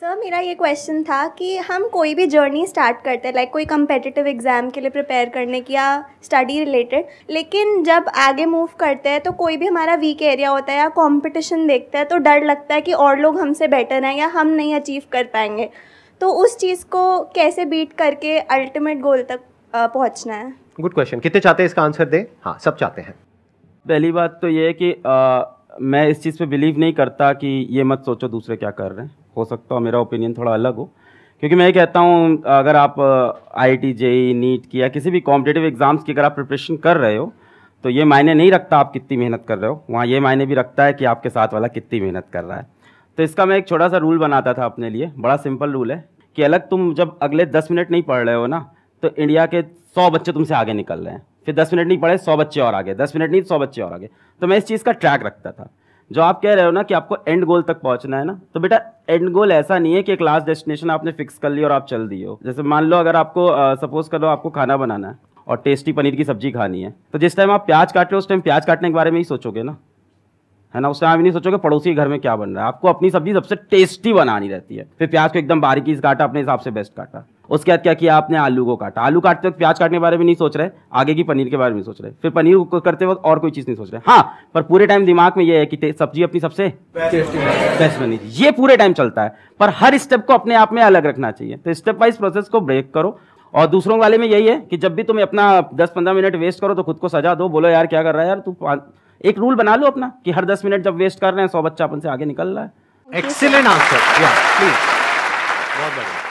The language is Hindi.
सर मेरा ये क्वेश्चन था कि हम कोई भी जर्नी स्टार्ट करते हैं लाइक कोई कम्पिटिटिव एग्ज़ाम के लिए प्रिपेयर करने की या स्टडी रिलेटेड लेकिन जब आगे मूव करते हैं तो कोई भी हमारा वीक एरिया होता है या कंपटीशन देखता है तो डर लगता है कि और लोग हमसे बेटर हैं या हम नहीं अचीव कर पाएंगे तो उस चीज़ को कैसे बीट करके अल्टीमेट गोल तक पहुँचना है गुड क्वेश्चन कितने चाहते हैं इसका आंसर दें हाँ सब चाहते हैं पहली बात तो ये है कि आ... मैं इस चीज़ पे बिलीव नहीं करता कि ये मत सोचो दूसरे क्या कर रहे हैं हो सकता हो मेरा ओपिनियन थोड़ा अलग हो क्योंकि मैं ये कहता हूँ अगर आप आई टी जेई नीट की या किसी भी कॉम्पिटेटिव एग्ज़ाम्स की अगर आप प्रिपरेशन कर रहे हो तो ये मायने नहीं रखता आप कितनी मेहनत कर रहे हो वहाँ ये मायने भी रखता है कि आपके साथ वाला कितनी मेहनत कर रहा है तो इसका मैं एक छोटा सा रूल बनाता था अपने लिए बड़ा सिंपल रूल है कि अलग तुम जब अगले दस मिनट नहीं पढ़ रहे हो ना तो इंडिया के सौ बच्चे तुमसे आगे निकल रहे हैं फिर दस मिनट नहीं पढ़े सौ बच्चे और आगे दस मिनट नहीं सौ बच्चे और आगे तो मैं इस चीज़ का ट्रैक रखता था जो आप कह रहे हो ना कि आपको एंड गोल तक पहुंचना है ना तो बेटा एंड गोल ऐसा नहीं है कि एक लास्ट डेस्टिनेशन आपने फिक्स कर ली और आप चल दिए हो जैसे मान लो अगर आपको सपोज कर लो आपको खाना बनाना है और टेस्टी पनीर की सब्जी खानी है तो जिस टाइम आप प्याज काट रहे हो उस टाइम प्याज काटने के बारे में ही सोचोगे ना है ना उस टाइम आप नहीं सोचोगे पड़ोसी के घर में क्या बन रहा है आपको अपनी सब्जी सबसे टेस्टी बनानी रहती है फिर प्याज को एकदम बारीकी से काटा अपने हिसाब से बेस्ट काटा उसके बाद क्या किया आपने आलू को काटा आलू काटते वक्त प्याज काटने के बारे में नहीं सोच रहे आगे की पनीर के बारे में सोच रहे फिर पनीर को करते वक्त और कोई चीज़ नहीं सोच रहे हाँ पर पूरे टाइम दिमाग में ये है कि सब्जी अपनी सबसे बेस्ट बनी ये पूरे टाइम चलता है पर हर स्टेप को अपने आप में अलग रखना चाहिए तो स्टेप वाइज प्रोसेस को ब्रेक करो और दूसरों वाले में यही है कि जब भी तुम अपना 10-15 मिनट वेस्ट करो तो खुद को सजा दो बोलो यार क्या कर रहा है यार तू एक रूल बना लो अपना कि हर 10 मिनट जब वेस्ट कर रहे हैं सौ बच्चा अपन से आगे निकल रहा है एक्सीलेंट आंसर प्लीज बहुत बढ़िया